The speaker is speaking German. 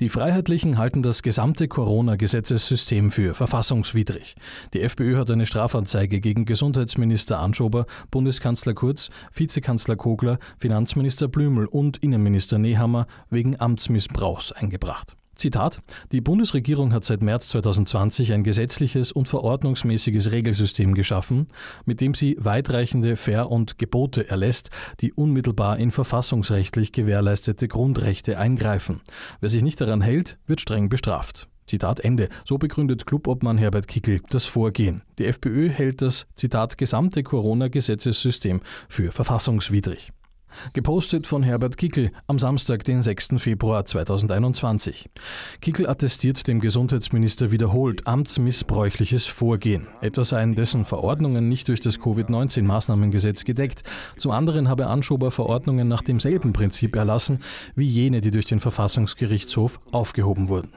Die Freiheitlichen halten das gesamte Corona-Gesetzessystem für verfassungswidrig. Die FPÖ hat eine Strafanzeige gegen Gesundheitsminister Anschober, Bundeskanzler Kurz, Vizekanzler Kogler, Finanzminister Blümel und Innenminister Nehammer wegen Amtsmissbrauchs eingebracht. Zitat, die Bundesregierung hat seit März 2020 ein gesetzliches und verordnungsmäßiges Regelsystem geschaffen, mit dem sie weitreichende Fair- und Gebote erlässt, die unmittelbar in verfassungsrechtlich gewährleistete Grundrechte eingreifen. Wer sich nicht daran hält, wird streng bestraft. Zitat Ende. So begründet Clubobmann Herbert Kickel das Vorgehen. Die FPÖ hält das, Zitat, gesamte Corona-Gesetzessystem für verfassungswidrig. Gepostet von Herbert Kickel am Samstag, den 6. Februar 2021. Kickel attestiert dem Gesundheitsminister wiederholt amtsmissbräuchliches Vorgehen. Etwa seien dessen Verordnungen nicht durch das Covid-19-Maßnahmengesetz gedeckt. Zum anderen habe Anschober Verordnungen nach demselben Prinzip erlassen wie jene, die durch den Verfassungsgerichtshof aufgehoben wurden.